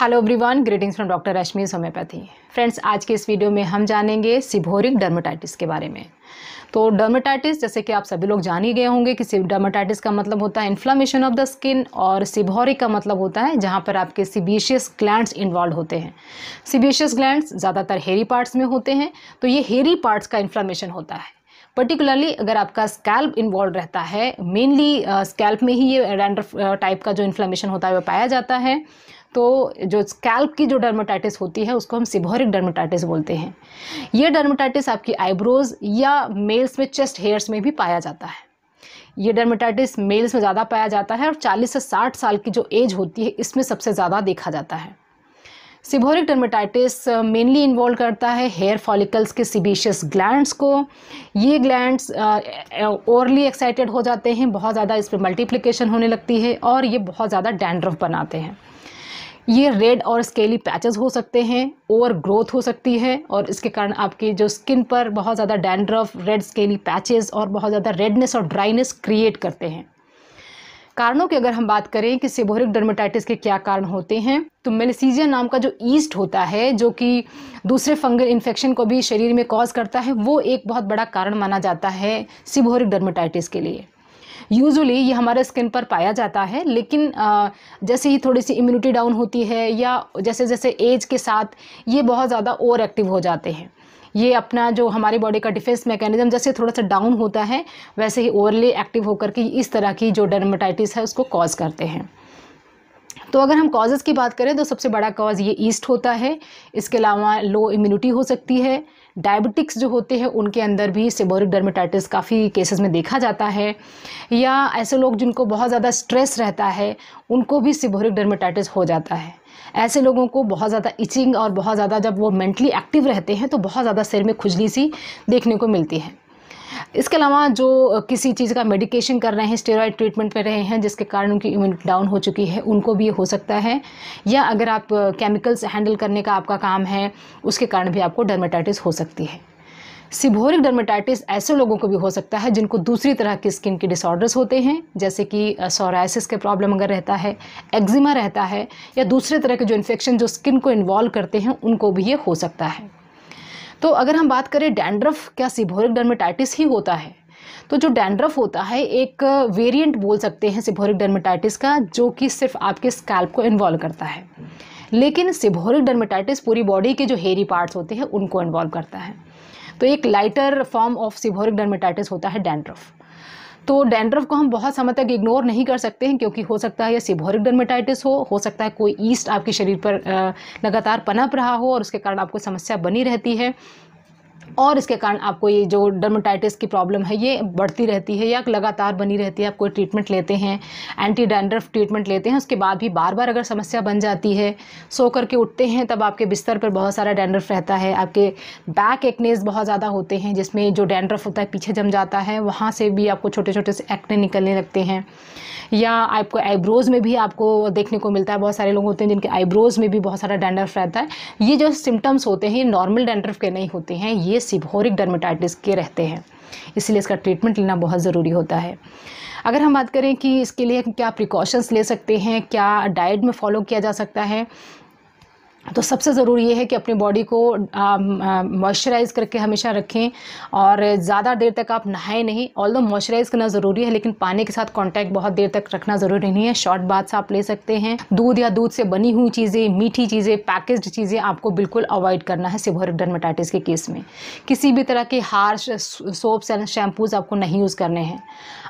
hello everyone greetings from doctor Rashmi homeopathy friends आज के इस वीडियो में हम जानेंगे सिभोरिक डर्मेटाइटिस के बारे में तो डर्मेटाइटिस जैसे कि आप सभी लोग जान ही गए होंगे कि डर्मेटाइटिस का मतलब होता है इन्फ्लामेशन ऑफ द स्किन और सिभोरिक का मतलब होता है जहाँ पर आपके सिबिशियस ग्लैंड इन्वॉल्व होते हैं सिबिशियस ग्लैंड ज़्यादातर हेरी पार्ट्स में होते हैं तो ये हेरी पार्ट्स का इन्फ्लामेशन होता है पर्टिकुलरली अगर आपका स्कैल्प इन्वॉल्व रहता है मेनली स्कैल्प में ही ये रैंडर टाइप का जो इन्फ्लामेशन होता है वो पाया जाता है तो जो स्कैल्प की जो डर्माटाइटिस होती है उसको हम सिबोरिक डर्माटाइटिस बोलते हैं ये डर्माटाइटिस आपकी आईब्रोज या मेल्स में चेस्ट हेयर्स में भी पाया जाता है ये डर्माटाइटिस मेल्स में ज़्यादा पाया जाता है और 40 से 60 साल की जो एज होती है इसमें सबसे ज़्यादा देखा जाता है सिभोरिक डर्माटाइटिस मेनली इन्वॉल्व करता है हेयर फॉलिकल्स के सिबिशियस ग्लैंड्स को ये ग्लैंड्स ओवरली एक्साइटेड हो जाते हैं बहुत ज़्यादा इस पर मल्टीप्लीकेशन होने लगती है और ये बहुत ज़्यादा डैंड्रफ बनाते हैं ये रेड और स्केली पैचेस हो सकते हैं ओवर ग्रोथ हो सकती है और इसके कारण आपकी जो स्किन पर बहुत ज़्यादा डैंड्रफ रेड स्केली पैचेस और बहुत ज़्यादा रेडनेस और ड्राइनेस क्रिएट करते हैं कारणों की अगर हम बात करें कि सेबोरिक डर्मेटाइटिस के क्या कारण होते हैं तो मेलिसीजिया नाम का जो ईस्ट होता है जो कि दूसरे फंगल इन्फेक्शन को भी शरीर में कॉज करता है वो एक बहुत बड़ा कारण माना जाता है सिबोरिक डर्मेटाइटिस के लिए यूजुअली ये हमारे स्किन पर पाया जाता है लेकिन जैसे ही थोड़ी सी इम्यूनिटी डाउन होती है या जैसे जैसे एज के साथ ये बहुत ज़्यादा ओवर एक्टिव हो जाते हैं ये अपना जो हमारी बॉडी का डिफेंस मैकेनिज्म जैसे थोड़ा सा डाउन होता है वैसे ही ओवरली एक्टिव होकर के इस तरह की जो डर्माटाइटिस है उसको कॉज करते हैं तो अगर हम कॉजेज़ की बात करें तो सबसे बड़ा कॉज ये ईस्ट होता है इसके अलावा लो इम्यूनिटी हो सकती है डायबिटिक्स जो होते हैं उनके अंदर भी सेबोरिक डर्मेटाइटिस काफ़ी केसेस में देखा जाता है या ऐसे लोग जिनको बहुत ज़्यादा स्ट्रेस रहता है उनको भी सिबोरिक डर्मेटाइटिस हो जाता है ऐसे लोगों को बहुत ज़्यादा इचिंग और बहुत ज़्यादा जब वो मेंटली एक्टिव रहते हैं तो बहुत ज़्यादा सिर में खुजली सी देखने को मिलती है इसके अलावा जो किसी चीज़ का मेडिकेशन कर रहे हैं स्टेरॉयड ट्रीटमेंट में रहे हैं जिसके कारण उनकी इम्यूनिटी डाउन हो चुकी है उनको भी ये हो सकता है या अगर आप केमिकल्स हैंडल करने का आपका काम है उसके कारण भी आपको डर्मेटाइटिस हो सकती है सिभोरिक डर्मेटाइटिस ऐसे लोगों को भी हो सकता है जिनको दूसरी तरह की स्किन के डिसऑर्डर्स होते हैं जैसे कि सोराइसिस के प्रॉब्लम अगर रहता है एक्जिमा रहता है या दूसरे तरह के जो इन्फेक्शन जो स्किन को इन्वॉल्व करते हैं उनको भी ये हो सकता है तो अगर हम बात करें डैंड्रफ क्या सिभोरिक डर्मेटाइटिस ही होता है तो जो डैंड्रफ होता है एक वेरिएंट बोल सकते हैं सिभोरिक डर्मेटाइटिस का जो कि सिर्फ आपके स्कैल्प को इन्वॉल्व करता है लेकिन सिभोरिक डर्मेटाइटिस पूरी बॉडी के जो हेरी पार्ट्स होते हैं उनको इन्वॉल्व करता है तो एक lighter form of seborrhoeic dermatitis होता है डैंड्रफ तो डेंड्रफ को हम बहुत समय तक इग्नोर नहीं कर सकते हैं क्योंकि हो सकता है या सिबोरिक डर्मेटाइटिस हो हो सकता है कोई ईस्ट आपके शरीर पर लगातार पनप रहा हो और उसके कारण आपको समस्या बनी रहती है और इसके कारण आपको ये जो डर्माटाइटिस की प्रॉब्लम है ये बढ़ती रहती है या लगातार बनी रहती है आप कोई ट्रीटमेंट लेते हैं एंटी डैंड्रफ ट्रीटमेंट लेते हैं उसके बाद भी बार बार अगर समस्या बन जाती है सो करके उठते हैं तब आपके बिस्तर पर बहुत सारा डैंड्रफ रहता है आपके बैक एक्नेस बहुत ज़्यादा होते हैं जिसमें जो डैंड्रफ होता है पीछे जम जाता है वहाँ से भी आपको छोटे छोटे से एक्ने निकलने लगते हैं या आपको आईब्रोज़ में भी आपको देखने को मिलता है बहुत सारे लोग होते हैं जिनके आईब्रोज़ में भी बहुत सारा डैंड्रफ रहता है ये जो सिम्टम्स होते हैं ये नॉर्मल डैंड्रफ के नहीं होते हैं ये सिभोरिक डर्मेटाइटिस के रहते हैं इसलिए इसका ट्रीटमेंट लेना बहुत ज़रूरी होता है अगर हम बात करें कि इसके लिए क्या प्रिकॉशंस ले सकते हैं क्या डाइट में फॉलो किया जा सकता है तो सबसे ज़रूरी ये है कि अपनी बॉडी को मॉइस्चराइज़ um, um, करके हमेशा रखें और ज़्यादा देर तक आप नहाएं नहीं ऑल दो मॉइस्चराइज़ करना ज़रूरी है लेकिन पानी के साथ कांटेक्ट बहुत देर तक रखना ज़रूरी नहीं है शॉर्ट बाथ आप ले सकते हैं दूध या दूध से बनी हुई चीज़ें मीठी चीज़ें पैकेज्ड चीज़ें आपको बिल्कुल अवॉइड करना है सिवर डर्माटाइटिस के केस में किसी भी तरह के हार्श सोप्स एंड शैम्पूज़ आपको नहीं यूज़ करने हैं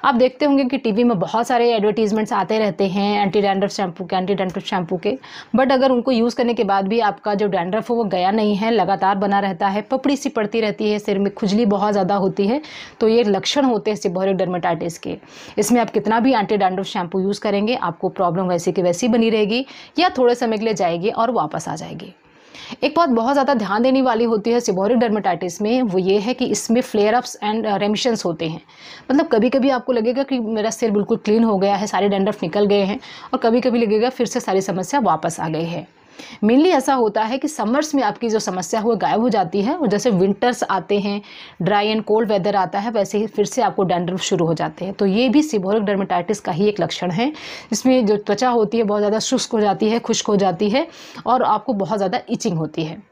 आप देखते होंगे कि टीवी में बहुत सारे एडवर्टीज़मेंट्स आते रहते हैं एंटी डैंड्रफ शैम्पू के एंटी डैंड्रफ शैम्पू के बट अगर उनको यूज़ करने के बाद भी आपका जो डैंड्रफ है वो गया नहीं है लगातार बना रहता है पपड़ी सी पड़ती रहती है सिर में खुजली बहुत ज़्यादा होती है तो ये लक्षण होते हैं सिबोरिक डर्माटाइटिस के इसमें आप कितना भी एंटी डैंड्रफ शैम्पू यूज़ करेंगे आपको प्रॉब्लम वैसी की वैसी बनी रहेगी या थोड़े समय के लिए जाएगी और वापस आ जाएगी एक बात बहुत ज़्यादा ध्यान देने वाली होती है सिबोरिक डर्माटाइटिस में वो ये है कि इसमें फ्लेयर अप्स एंड रेमिशंस होते हैं मतलब कभी कभी आपको लगेगा कि मेरा सिर बिल्कुल क्लीन हो गया है सारे डेंडर्फ निकल गए हैं और कभी कभी लगेगा फिर से सारी समस्या वापस आ गई है मेनली ऐसा होता है कि समर्स में आपकी जो समस्या है वो गायब हो जाती है और जैसे विंटर्स आते हैं ड्राई एंड कोल्ड वेदर आता है वैसे ही फिर से आपको डैंड्रफ शुरू हो जाते हैं तो ये भी सिबोरिक डर्मेटाइटिस का ही एक लक्षण है इसमें जो त्वचा होती है बहुत ज़्यादा शुष्क हो जाती है खुश्क हो जाती है और आपको बहुत ज़्यादा इचिंग होती है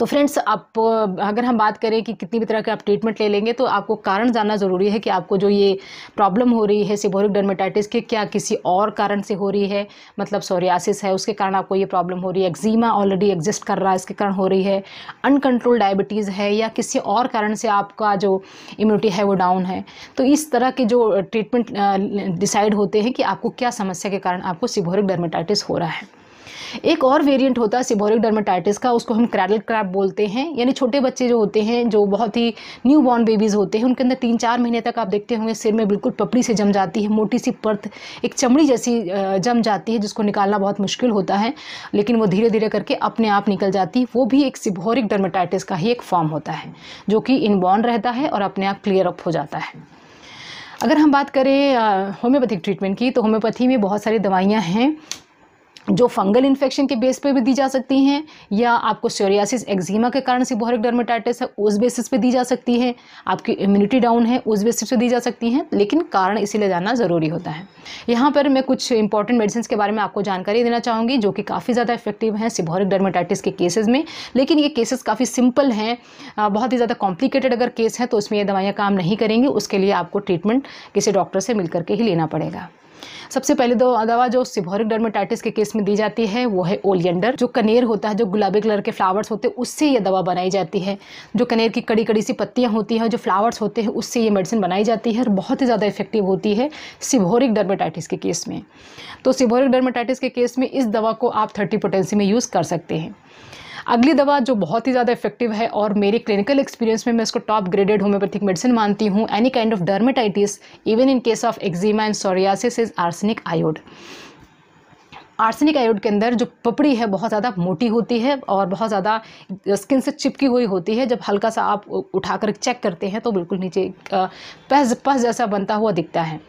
तो फ्रेंड्स आप अगर हम बात करें कि कितनी भी तरह के आप ट्रीटमेंट ले लेंगे तो आपको कारण जानना ज़रूरी है कि आपको जो ये प्रॉब्लम हो रही है सिबोरिक डर्मेटाइटिस के क्या किसी और कारण से हो रही है मतलब सोरियासिस है उसके कारण आपको ये प्रॉब्लम हो रही है एक्जीमा ऑलरेडी एग्जिस्ट कर रहा है इसके कारण हो रही है अनकंट्रोल डायबिटीज़ है या किसी और कारण से आपका जो इम्यूनिटी है वो डाउन है तो इस तरह के जो ट्रीटमेंट डिसाइड होते हैं कि आपको क्या समस्या के कारण आपको सिबोरिक डर्मेटाइटिस हो रहा है एक और वेरिएंट होता है सिबोरिक डर्माटाइटिस का उसको हम क्रैडल क्रैप बोलते हैं यानी छोटे बच्चे जो होते हैं जो बहुत ही न्यू बॉर्न बेबीज़ होते हैं उनके अंदर तीन चार महीने तक आप देखते होंगे सिर में बिल्कुल पपड़ी से जम जाती है मोटी सी परत एक चमड़ी जैसी जम जाती है जिसको निकालना बहुत मुश्किल होता है लेकिन वो धीरे धीरे करके अपने आप निकल जाती है वो भी एक सिबोरिक डर्माटाइटिस का ही एक फॉर्म होता है जो कि इनबॉर्न रहता है और अपने आप क्लियर अप हो जाता है अगर हम बात करें होम्योपैथिक ट्रीटमेंट की तो होम्योपैथी में बहुत सारी दवाइयाँ हैं जो फंगल इन्फेक्शन के बेस पे भी दी जा सकती हैं या आपको सोरियासिस एक्जिमा के कारण बोहरिक डर्मेटाइटिस है उस बेसिस पे दी जा सकती है आपकी इम्यूनिटी डाउन है उस बेसिस पे दी जा सकती हैं लेकिन कारण इसीलिए जानना ज़रूरी होता है यहाँ पर मैं कुछ इंपॉर्टेंट मेडिसिन के बारे में आपको जानकारी देना चाहूँगी जो कि काफ़ी ज़्यादा इफेक्टिव हैं सिबोरिक डर्मेटाइटिस के केसेज में लेकिन ये केसेस काफ़ी सिंपल हैं बहुत ही ज़्यादा कॉम्प्लिकेटेड अगर केस है तो उसमें ये दवाइयाँ काम नहीं करेंगी उसके लिए आपको ट्रीटमेंट किसी डॉक्टर से मिल करके ही लेना पड़ेगा सबसे पहले दो तो दवा जो सिभोरिक डर्मेटाइटिस के केस में दी जाती है वो है ओलियंडर जो कनेर होता है जो गुलाबी कलर के फ्लावर्स होते हैं उससे ये दवा बनाई जाती है जो कनेर की कड़ी कड़ी सी पत्तियाँ होती हैं जो फ्लावर्स होते हैं उससे ये मेडिसिन बनाई जाती है और बहुत ही ज़्यादा इफेक्टिव होती है सिभोरिक डर्मेटाइटिस के केस में तो सिभोरिक डर्मेटाइटिस के केस में इस दवा को आप थर्टी पोटेंसी में यूज़ कर सकते हैं अगली दवा जो बहुत ही ज़्यादा इफेक्टिव है और मेरे क्लिनिकल एक्सपीरियंस में मैं इसको टॉप ग्रेडेड होम्योपैथिक मेडिसिन मानती हूँ any kind of dermatitis even in case of eczema and psoriasis is arsenic iod arsenic iod के अंदर जो पपड़ी है बहुत ज़्यादा मोटी होती है और बहुत ज़्यादा स्किन से चिपकी हुई होती है जब हल्का सा आप उठाकर चेक करते हैं तो बिल्कुल नीचे पस पस जैसा बनता हुआ दिखता है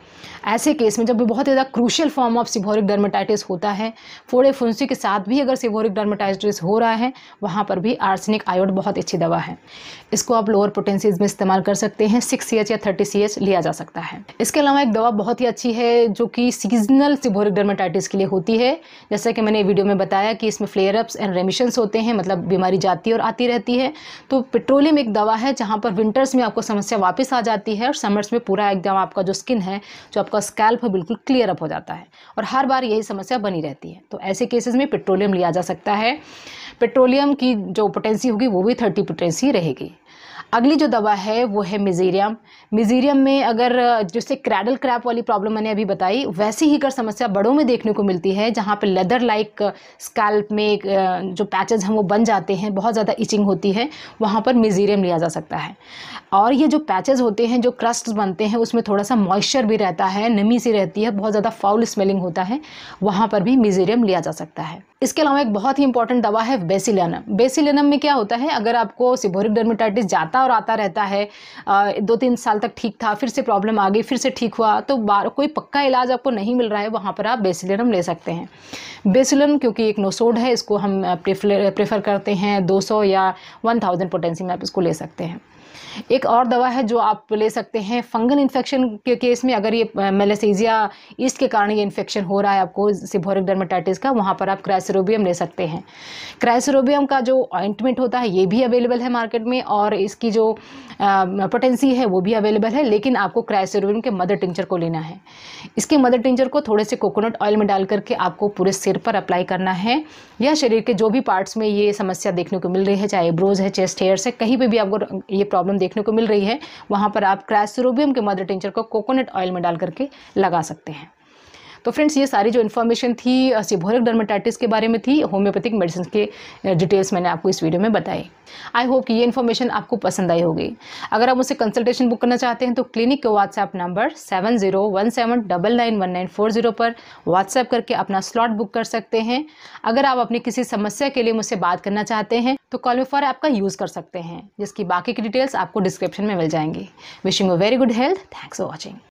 ऐसे केस में जब भी बहुत ज़्यादा crucial form of seborrhoeic dermatitis होता है फोड़े फुंसी के साथ भी अगर सिबोरिक डर्मेटाइटिस हो रहा है वहाँ पर भी आर्सेनिक आयोड बहुत अच्छी दवा है इसको आप लोअर पोटेंसीज में इस्तेमाल कर सकते हैं सिक्स सी या थर्टी सी लिया जा सकता है इसके अलावा एक दवा बहुत ही अच्छी है जो कि सीजनल सिबोरिक डर्मेटाइटिस के लिए होती है जैसा कि मैंने वीडियो में बताया कि इसमें फ्लेयरअप्स एंड रेमिशंस होते हैं मतलब बीमारी जाती और आती रहती है तो पेट्रोलियम एक दवा है जहाँ पर विंटर्स में आपको समस्या वापस आ जाती है और समर्स में पूरा एकदम आपका जो स्किन है जो आपका स्कैल्प है बिल्कुल क्लियर अप हो जाता है और हर बार यही समस्या बनी रहती है तो ऐसे केसेस में पेट्रोलियम लिया जा सकता है पेट्रोलियम की जो पोटेंसी होगी वो भी थर्टी पोटेंसी रहेगी अगली जो दवा है वो है मिजीरियम मिजीरियम में अगर जैसे क्रैडल क्रैप वाली प्रॉब्लम मैंने अभी बताई वैसी ही कर समस्या बड़ों में देखने को मिलती है जहाँ पे लेदर लाइक स्कैल्प में जो पैचेस हैं वो बन जाते हैं बहुत ज़्यादा इचिंग होती है वहाँ पर मिजीरियम लिया जा सकता है और ये जो पैचेज होते हैं जो क्रस्ट बनते हैं उसमें थोड़ा सा मॉइस्चर भी रहता है नमी सी रहती है बहुत ज़्यादा फाउल स्मेलिंग होता है वहाँ पर भी मिजीरियम लिया जा सकता है इसके अलावा एक बहुत ही इंपॉर्टेंट दवा है बेसिलेनम बेसिलेनम में क्या होता है अगर आपको सिबोरिक डर्मेटाइटिस जाता और आता रहता है दो तीन साल तक ठीक था फिर से प्रॉब्लम आ गई फिर से ठीक हुआ तो बार कोई पक्का इलाज आपको नहीं मिल रहा है वहाँ पर आप बेसिलेनम ले सकते हैं बेसिलेनम क्योंकि एक नोसोड है इसको हम प्रेफर करते हैं दो या वन पोटेंसी में आप इसको ले सकते हैं एक और दवा है जो आप ले सकते हैं फंगल इन्फेक्शन के केस में अगर ये मेलेसीजिया ईस्ट के कारण ये इन्फेक्शन हो रहा है आपको सिभोरिक डर्मेटाइटिस का वहाँ पर आप क्राइसरोबियम ले सकते हैं क्राइसरोबियम का जो ऑइंटमेंट होता है ये भी अवेलेबल है मार्केट में और इसकी जो पोटेंसी है वो भी अवेलेबल है लेकिन आपको क्राइसरोबियम के मदर टिंचर को लेना है इसके मदर टिंचर को थोड़े से कोकोनट ऑयल में डाल करके आपको पूरे सिर पर अप्लाई करना है या शरीर के जो भी पार्ट्स में ये समस्या देखने को मिल रही है चाहे ब्रोज है चेस्ट हेयर्स है कहीं पर भी आपको ये प्रॉब्लम प्रॉब्लम देखने को मिल रही है वहाँ पर आप क्रैसरोबियम के मदर टेंचर को कोकोनट ऑयल में डाल करके लगा सकते हैं तो फ्रेंड्स ये सारी जो इन्फॉर्मेशन थी सिबोरिक डर्मेटाइटिस के बारे में थी होम्योपैथिक मेडिसिन के डिटेल्स मैंने आपको इस वीडियो में बताई आई होप कि ये इन्फॉर्मेशन आपको पसंद आई होगी अगर आप मुझसे कंसल्टेशन बुक करना चाहते हैं तो क्लिनिक के WhatsApp number seven zero one seven double nine one nine four zero पर व्हाट्सएप करके अपना स्लॉट बुक कर सकते हैं अगर आप अपनी किसी समस्या के लिए मुझसे बात करना चाहते हैं तो कॉल फॉर ऐप का यूज़ कर सकते हैं जिसकी बाकी की डिटेल्स आपको डिस्क्रिप्शन में मिल जाएंगी wishing a very good health thanks for watching